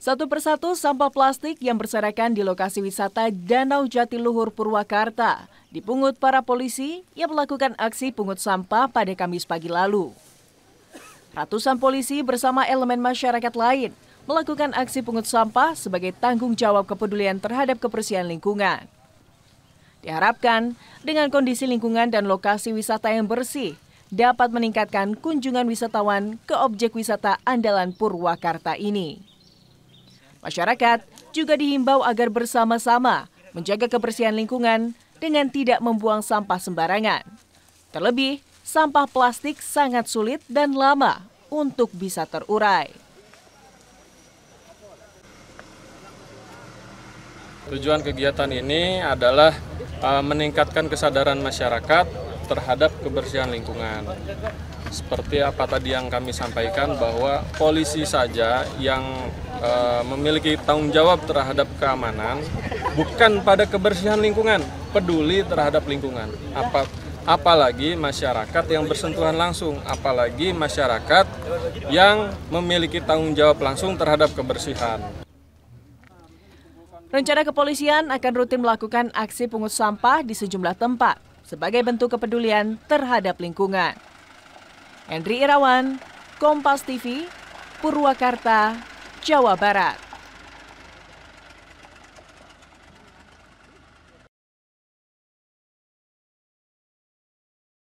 Satu persatu sampah plastik yang berserakan di lokasi wisata Danau Jatiluhur Purwakarta dipungut para polisi yang melakukan aksi pungut sampah pada Kamis pagi lalu. Ratusan polisi bersama elemen masyarakat lain melakukan aksi pungut sampah sebagai tanggung jawab kepedulian terhadap kebersihan lingkungan. Diharapkan, dengan kondisi lingkungan dan lokasi wisata yang bersih, dapat meningkatkan kunjungan wisatawan ke objek wisata andalan Purwakarta ini. Masyarakat juga dihimbau agar bersama-sama menjaga kebersihan lingkungan dengan tidak membuang sampah sembarangan. Terlebih, sampah plastik sangat sulit dan lama untuk bisa terurai. Tujuan kegiatan ini adalah uh, meningkatkan kesadaran masyarakat terhadap kebersihan lingkungan. Seperti apa tadi yang kami sampaikan bahwa polisi saja yang e, memiliki tanggung jawab terhadap keamanan bukan pada kebersihan lingkungan, peduli terhadap lingkungan. Apa apalagi masyarakat yang bersentuhan langsung, apalagi masyarakat yang memiliki tanggung jawab langsung terhadap kebersihan. Rencana kepolisian akan rutin melakukan aksi pungut sampah di sejumlah tempat sebagai bentuk kepedulian terhadap lingkungan. Hendri Irawan, Kompas TV, Purwakarta, Jawa Barat.